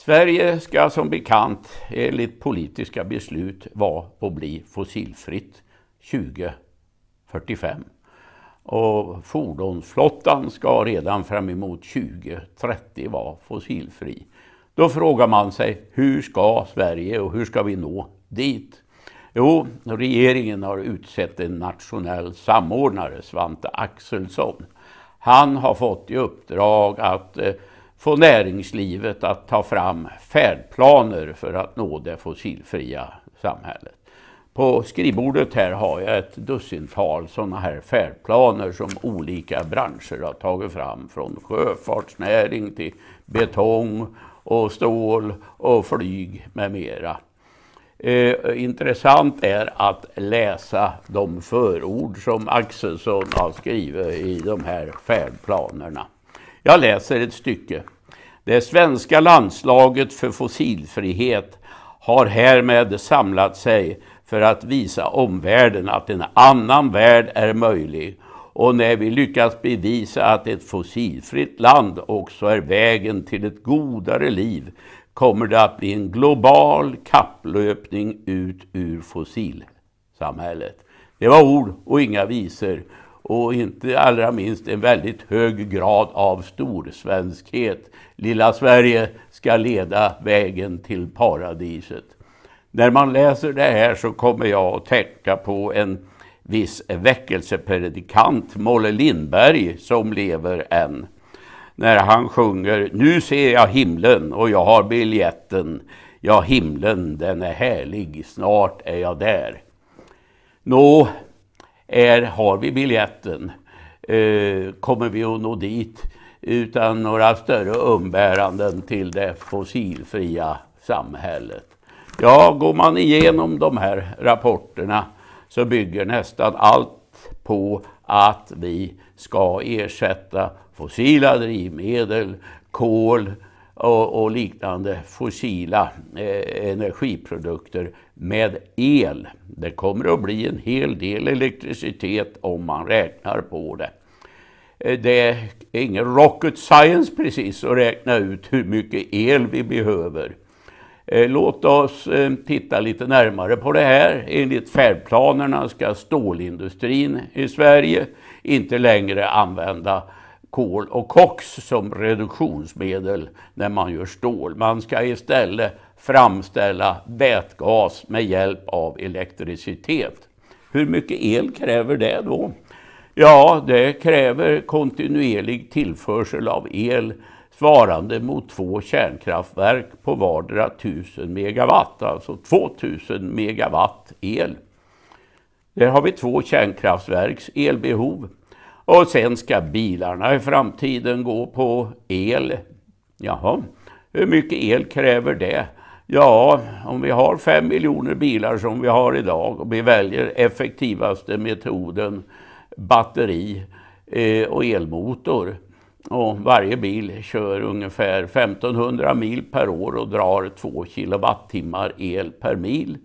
Sverige ska som bekant enligt politiska beslut vara och bli fossilfritt 2045. Och fordonsflottan ska redan fram emot 2030 vara fossilfri. Då frågar man sig, hur ska Sverige och hur ska vi nå dit? Jo, regeringen har utsett en nationell samordnare, Svante Axelsson. Han har fått i uppdrag att eh, få näringslivet att ta fram färdplaner för att nå det fossilfria samhället. På skrivbordet här har jag ett dussintal sådana här färdplaner som olika branscher har tagit fram. Från sjöfartsnäring till betong och stål och flyg med mera. Eh, intressant är att läsa de förord som Axelsson har skrivit i de här färdplanerna. Jag läser ett stycke. Det svenska landslaget för fossilfrihet har härmed samlat sig för att visa omvärlden att en annan värld är möjlig. Och när vi lyckas bevisa att ett fossilfritt land också är vägen till ett godare liv kommer det att bli en global kapplöpning ut ur fossilsamhället. Det var ord och inga visor och inte allra minst en väldigt hög grad av storsvenskhet. Lilla Sverige ska leda vägen till paradiset. När man läser det här så kommer jag att tänka på en viss väckelsepredikant, Molle Lindberg, som lever än. När han sjunger Nu ser jag himlen och jag har biljetten. Ja, himlen den är härlig, snart är jag där. Nå, är, har vi biljetten? Eh, kommer vi att nå dit utan några större umbäranden till det fossilfria samhället? Ja, går man igenom de här rapporterna så bygger nästan allt på att vi ska ersätta fossila drivmedel, kol, och, och liknande fossila eh, energiprodukter med el. Det kommer att bli en hel del elektricitet om man räknar på det. Eh, det är ingen rocket science precis att räkna ut hur mycket el vi behöver. Eh, låt oss eh, titta lite närmare på det här. Enligt färdplanerna ska stålindustrin i Sverige inte längre använda kol och koks som reduktionsmedel när man gör stål. Man ska istället framställa vätgas med hjälp av elektricitet. Hur mycket el kräver det då? Ja, det kräver kontinuerlig tillförsel av el svarande mot två kärnkraftverk på vardera 1000 megawatt, alltså 2000 megawatt el. Där har vi två kärnkraftverks elbehov. Och sen ska bilarna i framtiden gå på el. Jaha, hur mycket el kräver det? Ja, om vi har fem miljoner bilar som vi har idag och vi väljer effektivaste metoden batteri eh, och elmotor och varje bil kör ungefär 1500 mil per år och drar 2 kilowattimmar el per mil.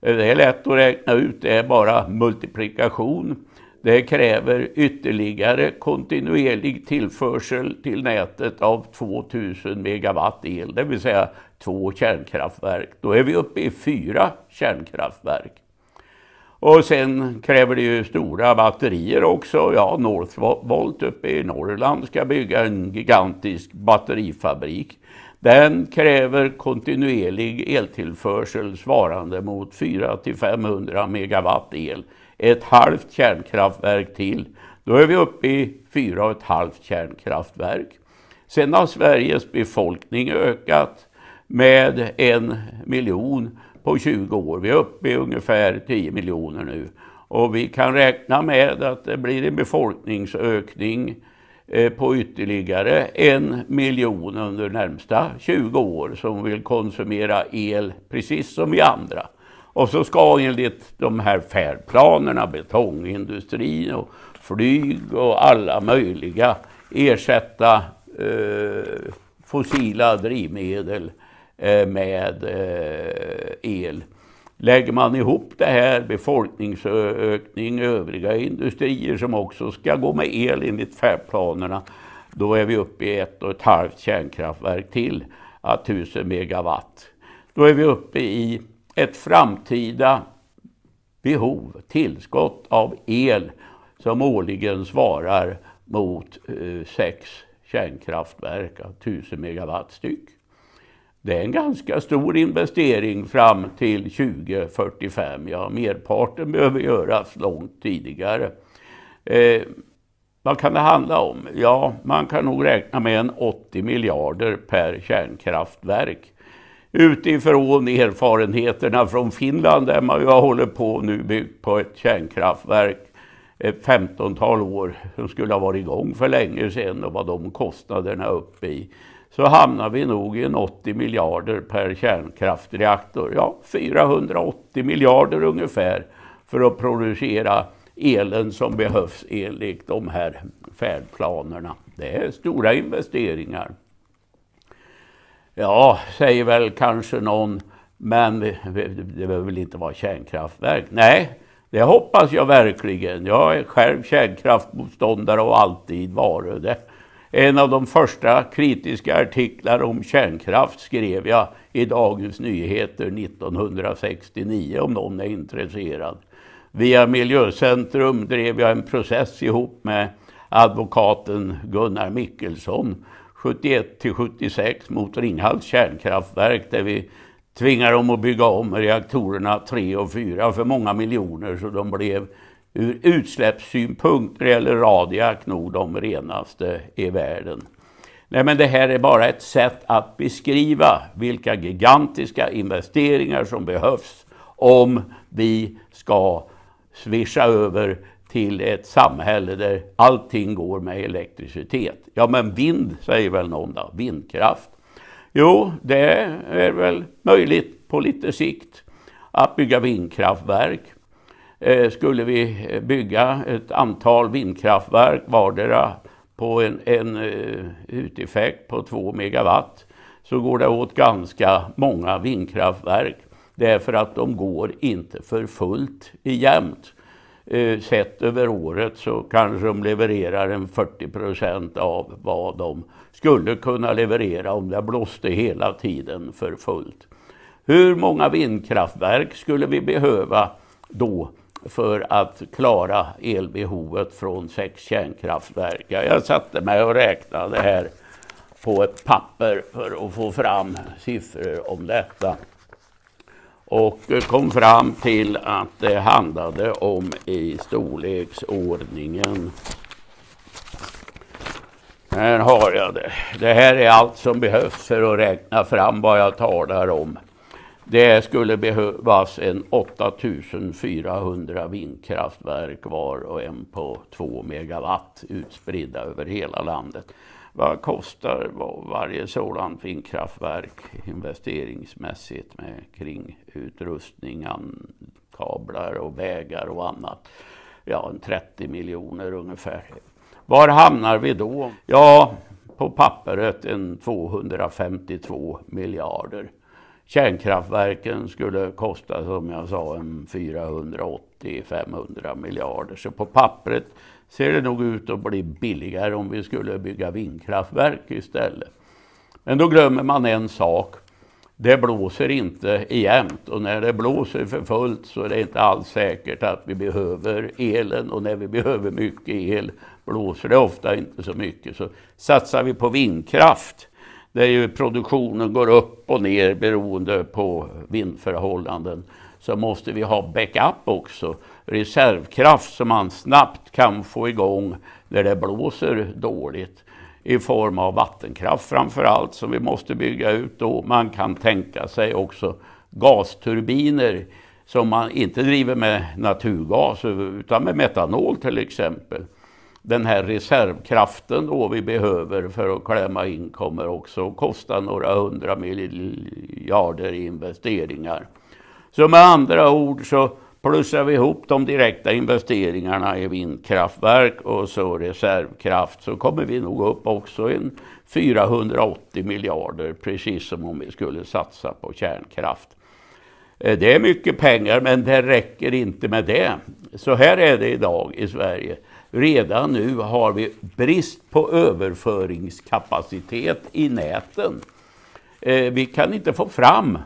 Det är lätt att räkna ut, det är bara multiplikation. Det kräver ytterligare kontinuerlig tillförsel till nätet av 2000 megawatt el, det vill säga två kärnkraftverk. Då är vi uppe i fyra kärnkraftverk. Och sen kräver det ju stora batterier också. Ja, Northvolt uppe i Norrland ska bygga en gigantisk batterifabrik. Den kräver kontinuerlig eltillförsel svarande mot 400-500 megawatt el ett halvt kärnkraftverk till. Då är vi uppe i fyra och ett halvt kärnkraftverk. Sen har Sveriges befolkning ökat med en miljon på 20 år. Vi är uppe i ungefär 10 miljoner nu. Och vi kan räkna med att det blir en befolkningsökning eh, på ytterligare en miljon under närmsta 20 år som vill konsumera el precis som vi andra. Och så ska enligt de här färdplanerna betongindustrin och flyg och alla möjliga ersätta eh, fossila drivmedel eh, med eh, el. Lägger man ihop det här, befolkningsökning, övriga industrier som också ska gå med el enligt färdplanerna, då är vi uppe i ett och ett halvt kärnkraftverk till, 1000 megawatt. Då är vi uppe i ett framtida behov, tillskott av el som årligen svarar mot eh, sex kärnkraftverk av 1000 megawatt styck. Det är en ganska stor investering fram till 2045. Ja, merparten behöver göras långt tidigare. Eh, vad kan det handla om? Ja, man kan nog räkna med en 80 miljarder per kärnkraftverk utifrån erfarenheterna från Finland där man ju har hållit på nu byggt på ett kärnkraftverk ett eh, femtontal år som skulle ha varit igång för länge sedan och vad de kostnaderna är uppe i så hamnar vi nog i en 80 miljarder per kärnkraftreaktor. Ja, 480 miljarder ungefär för att producera elen som behövs enligt de här färdplanerna. Det är stora investeringar. Ja, säger väl kanske någon, men det behöver väl inte vara kärnkraftverk? Nej, det hoppas jag verkligen. Jag är själv kärnkraftmotståndare och alltid varit det. En av de första kritiska artiklar om kärnkraft skrev jag i Dagens Nyheter 1969 om någon är intresserad. Via Miljöcentrum drev jag en process ihop med advokaten Gunnar Mickelson 71 till 76 mot Ringhals kärnkraftverk där vi tvingade dem att bygga om reaktorerna 3 och 4 för många miljoner så de blev ur utsläppssynpunkt när det gäller radiak nog de renaste i världen. Nej, men det här är bara ett sätt att beskriva vilka gigantiska investeringar som behövs om vi ska swisha över till ett samhälle där allting går med elektricitet. Ja, men vind säger väl någon då? Vindkraft. Jo, det är väl möjligt på lite sikt att bygga vindkraftverk. Eh, skulle vi bygga ett antal vindkraftverk vardera på en, en eh, uteffekt på 2 megawatt så går det åt ganska många vindkraftverk därför att de går inte för fullt jämt eh, sett över året så kanske de levererar en 40 av vad de skulle kunna leverera om det blåste hela tiden för fullt. Hur många vindkraftverk skulle vi behöva då för att klara elbehovet från sex kärnkraftverk? Jag satte mig och räknade här på ett papper för att få fram siffror om detta och eh, kom fram till att det handlade om i storleksordningen. Här har jag det. Det här är allt som behövs för att räkna fram vad jag talar om. Det skulle behövas en 8400 vindkraftverk var och en på 2 megawatt utspridda över hela landet. Vad kostar varje sådant vindkraftverk investeringsmässigt med kringutrustning, kablar och vägar och annat? Ja, 30 miljoner ungefär. Var hamnar vi då? Ja, på pappret en 252 miljarder. Kärnkraftverken skulle kosta, som jag sa, en 480-500 miljarder. Så på pappret ser det nog ut att bli billigare om vi skulle bygga vindkraftverk istället. Men då glömmer man en sak. Det blåser inte jämt och när det blåser för fullt så är det inte alls säkert att vi behöver elen och när vi behöver mycket el blåser det ofta inte så mycket. Så satsar vi på vindkraft där ju produktionen går upp och ner beroende på vindförhållanden så måste vi ha backup också. Reservkraft som man snabbt kan få igång när det blåser dåligt i form av vattenkraft framför allt som vi måste bygga ut då. Man kan tänka sig också gasturbiner som man inte driver med naturgas utan med metanol till exempel. Den här reservkraften då vi behöver för att klämma in kommer också att kosta några hundra miljarder i investeringar. Så med andra ord så plussar vi ihop de direkta investeringarna i vindkraftverk och så reservkraft så kommer vi nog upp också en 480 miljarder precis som om vi skulle satsa på kärnkraft. Eh, det är mycket pengar men det räcker inte med det. Så här är det idag i Sverige. Redan nu har vi brist på överföringskapacitet i näten. Eh, vi kan inte få fram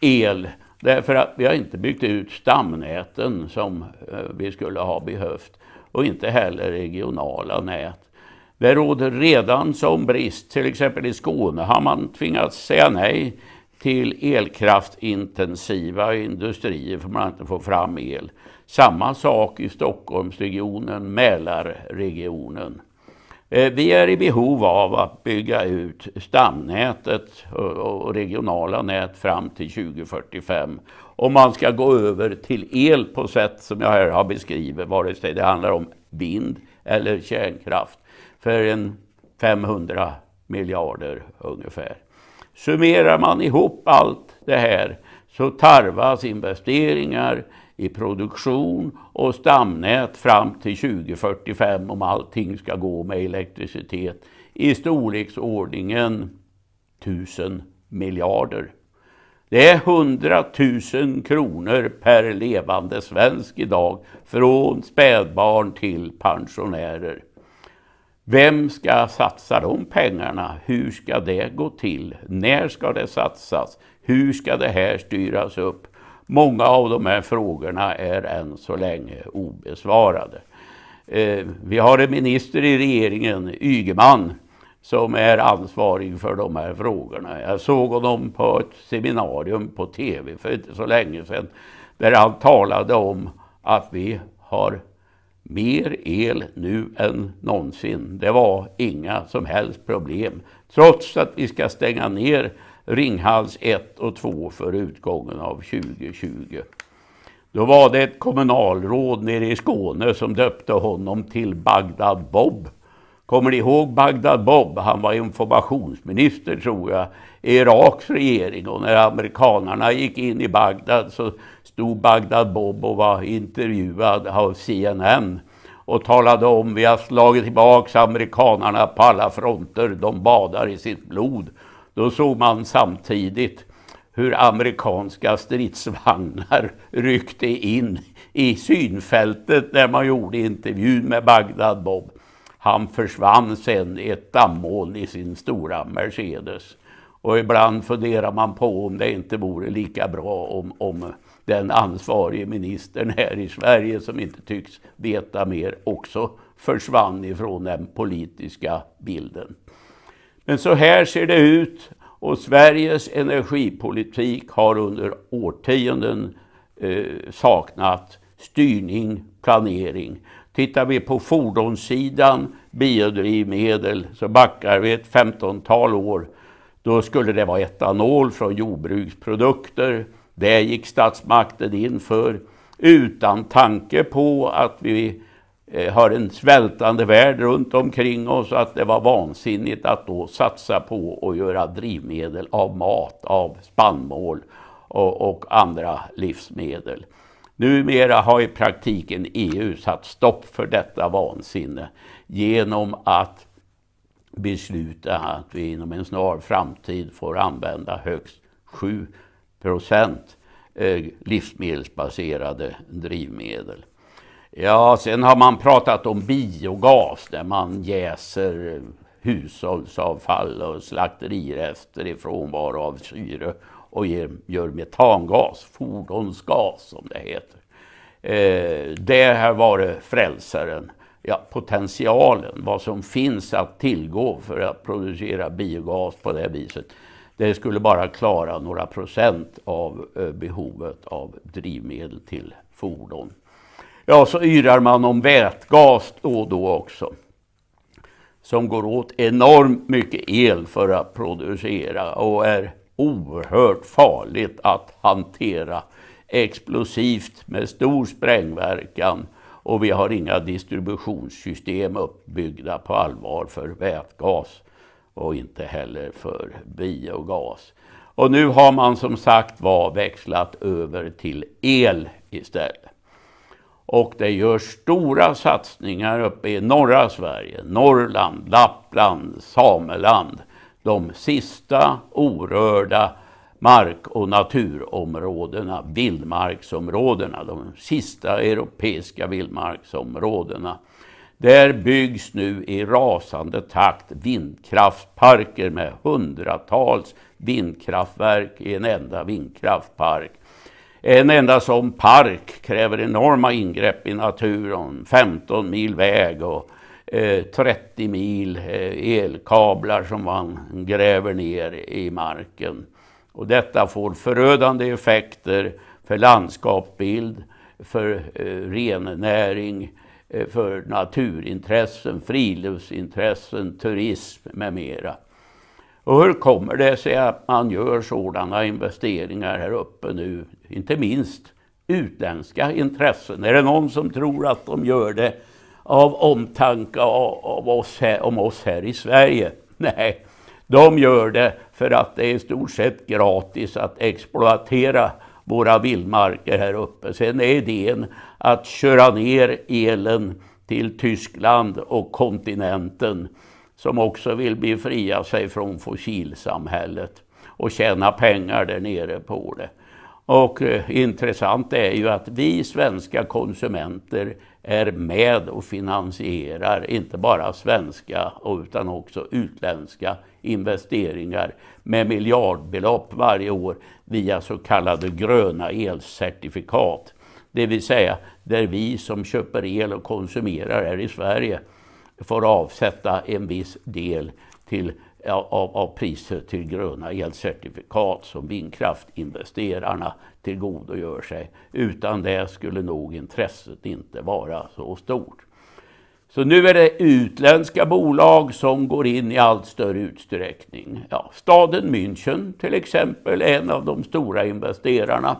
el Därför att vi har inte byggt ut stamnäten som eh, vi skulle ha behövt och inte heller regionala nät. Det råder redan som brist, till exempel i Skåne har man tvingats säga nej till elkraftintensiva industrier för man inte får fram el. Samma sak i Stockholmsregionen, Mälarregionen. Eh, vi är i behov av att bygga ut stamnätet och regionala nät fram till 2045. Om man ska gå över till el på sätt som jag här har beskrivit, vare sig det handlar om vind eller kärnkraft, för en 500 miljarder ungefär. Summerar man ihop allt det här så tarvas investeringar, i produktion och stamnät fram till 2045 om allting ska gå med elektricitet i storleksordningen 1000 miljarder. Det är 100 000 kronor per levande svensk idag, från spädbarn till pensionärer. Vem ska satsa de pengarna? Hur ska det gå till? När ska det satsas? Hur ska det här styras upp? Många av de här frågorna är än så länge obesvarade. Eh, vi har en minister i regeringen, Ygeman, som är ansvarig för de här frågorna. Jag såg honom på ett seminarium på tv för inte så länge sedan där han talade om att vi har mer el nu än någonsin. Det var inga som helst problem. Trots att vi ska stänga ner Ringhals 1 och 2 för utgången av 2020. Då var det ett kommunalråd nere i Skåne som döpte honom till Bagdad Bob. Kommer ni ihåg Bagdad Bob? Han var informationsminister tror jag i Iraks regering och när amerikanerna gick in i Bagdad så stod Bagdad Bob och var intervjuad av CNN och talade om vi har slagit tillbaka amerikanerna på alla fronter, de badar i sitt blod. Då såg man samtidigt hur amerikanska stridsvagnar ryckte in i synfältet när man gjorde intervjun med Bagdad Bob. Han försvann sen i ett dammoln i sin stora Mercedes. Och ibland funderar man på om det inte vore lika bra om, om den ansvarige ministern här i Sverige, som inte tycks veta mer, också försvann ifrån den politiska bilden. Men så här ser det ut och Sveriges energipolitik har under årtionden eh, saknat styrning, planering. Tittar vi på fordonssidan, biodrivmedel, så backar vi ett femtontal år. Då skulle det vara etanol från jordbruksprodukter. Det gick statsmakten in för utan tanke på att vi Eh, har en svältande värld runt omkring oss, att det var vansinnigt att då satsa på att göra drivmedel av mat, av spannmål och, och andra livsmedel. Numera har i praktiken EU satt stopp för detta vansinne genom att besluta att vi inom en snar framtid får använda högst 7 eh, livsmedelsbaserade drivmedel. Ja, sen har man pratat om biogas där man jäser hushållsavfall och slakterirester i frånvaro av syre och ger, gör metangas, fordonsgas som det heter. Eh, det här var det frälsaren. Ja, potentialen, vad som finns att tillgå för att producera biogas på det här viset. Det skulle bara klara några procent av eh, behovet av drivmedel till fordon. Ja, så yrar man om vätgas då och då också. Som går åt enormt mycket el för att producera och är oerhört farligt att hantera. Explosivt med stor sprängverkan och vi har inga distributionssystem uppbyggda på allvar för vätgas och inte heller för biogas. Och nu har man som sagt var växlat över till el istället. Och det görs stora satsningar uppe i norra Sverige, Norrland, Lappland, Sameland. De sista orörda mark och naturområdena, vildmarksområdena, de sista europeiska vildmarksområdena. Där byggs nu i rasande takt vindkraftparker med hundratals vindkraftverk i en enda vindkraftpark. En enda sån park kräver enorma ingrepp i naturen. 15 mil väg och 30 eh, mil eh, elkablar som man gräver ner i marken. Och detta får förödande effekter för landskapsbild, för eh, rennäring, för naturintressen, friluftsintressen, turism med mera. Och hur kommer det sig att man gör sådana investeringar här uppe nu? Inte minst utländska intressen. Är det någon som tror att de gör det av omtanke om oss här, om oss här i Sverige? Nej, de gör det för att det är i stort sett gratis att exploatera våra vildmarker här uppe. Sen är idén att köra ner elen till Tyskland och kontinenten som också vill befria sig från fossilsamhället och tjäna pengar där nere på det. Och eh, intressant är ju att vi svenska konsumenter är med och finansierar inte bara svenska utan också utländska investeringar med miljardbelopp varje år via så kallade gröna elcertifikat. Det vill säga där vi som köper el och konsumerar här i Sverige får avsätta en viss del till, av, av priser till gröna elcertifikat som vindkraftinvesterarna tillgodogör sig. Utan det skulle nog intresset inte vara så stort. Så nu är det utländska bolag som går in i allt större utsträckning. Ja, staden München till exempel, är en av de stora investerarna.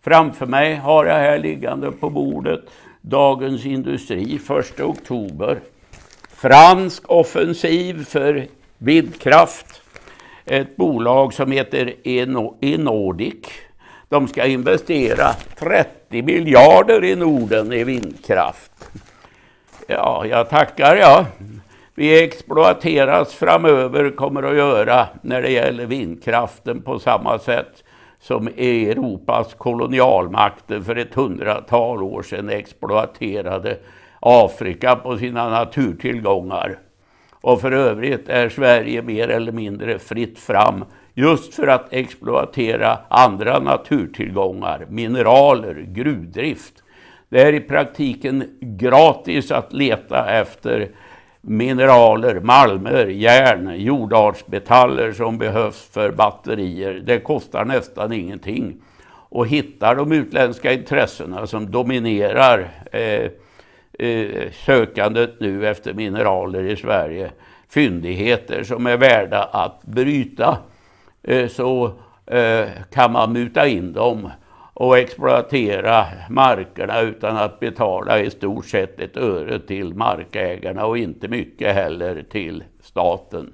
Framför mig har jag här liggande på bordet Dagens Industri 1 oktober fransk offensiv för vindkraft. Ett bolag som heter Enordic. De ska investera 30 miljarder i Norden i vindkraft. Ja, jag tackar jag. Vi exploateras framöver, kommer att göra, när det gäller vindkraften på samma sätt som Europas kolonialmakter för ett hundratal år sedan exploaterade Afrika på sina naturtillgångar. Och för övrigt är Sverige mer eller mindre fritt fram just för att exploatera andra naturtillgångar, mineraler, gruvdrift. Det är i praktiken gratis att leta efter mineraler, malmer, järn, jordartsmetaller som behövs för batterier. Det kostar nästan ingenting. Och hittar de utländska intressena som dominerar eh, eh, sökandet nu efter mineraler i Sverige, fyndigheter som är värda att bryta, eh, så eh, kan man muta in dem och exploatera markerna utan att betala i stort sett ett öre till markägarna och inte mycket heller till staten.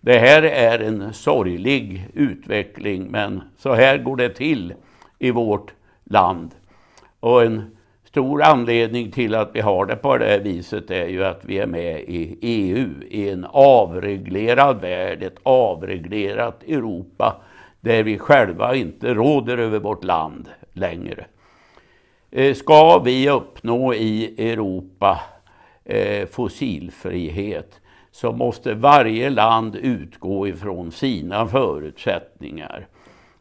Det här är en sorglig utveckling men så här går det till i vårt land. Och en stor anledning till att vi har det på det här viset är ju att vi är med i EU, i en avreglerad värld, ett avreglerat Europa, där vi själva inte råder över vårt land längre. Eh, ska vi uppnå i Europa eh, fossilfrihet så måste varje land utgå ifrån sina förutsättningar.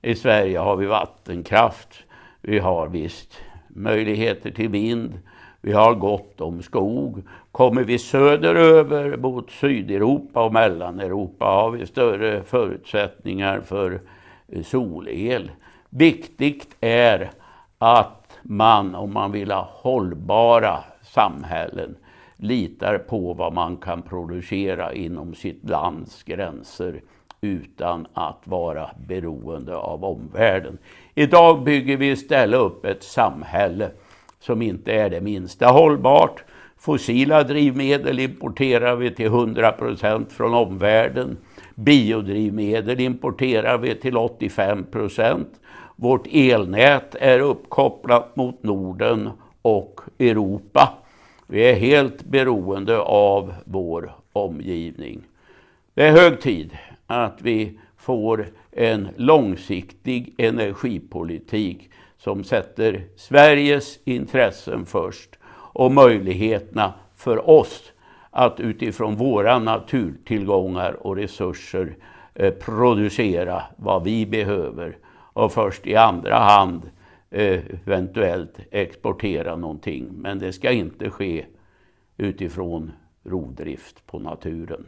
I Sverige har vi vattenkraft, vi har visst möjligheter till vind. Vi har gott om skog. Kommer vi söderöver mot Sydeuropa och Mellaneuropa har vi större förutsättningar för eh, solel. Viktigt är att man, om man vill ha hållbara samhällen, litar på vad man kan producera inom sitt lands gränser utan att vara beroende av omvärlden. Idag bygger vi istället upp ett samhälle som inte är det minsta hållbart. Fossila drivmedel importerar vi till 100 procent från omvärlden. Biodrivmedel importerar vi till 85 procent. Vårt elnät är uppkopplat mot Norden och Europa. Vi är helt beroende av vår omgivning. Det är hög tid att vi får en långsiktig energipolitik som sätter Sveriges intressen först och möjligheterna för oss att utifrån våra naturtillgångar och resurser eh, producera vad vi behöver och först i andra hand eh, eventuellt exportera någonting. Men det ska inte ske utifrån rovdrift på naturen.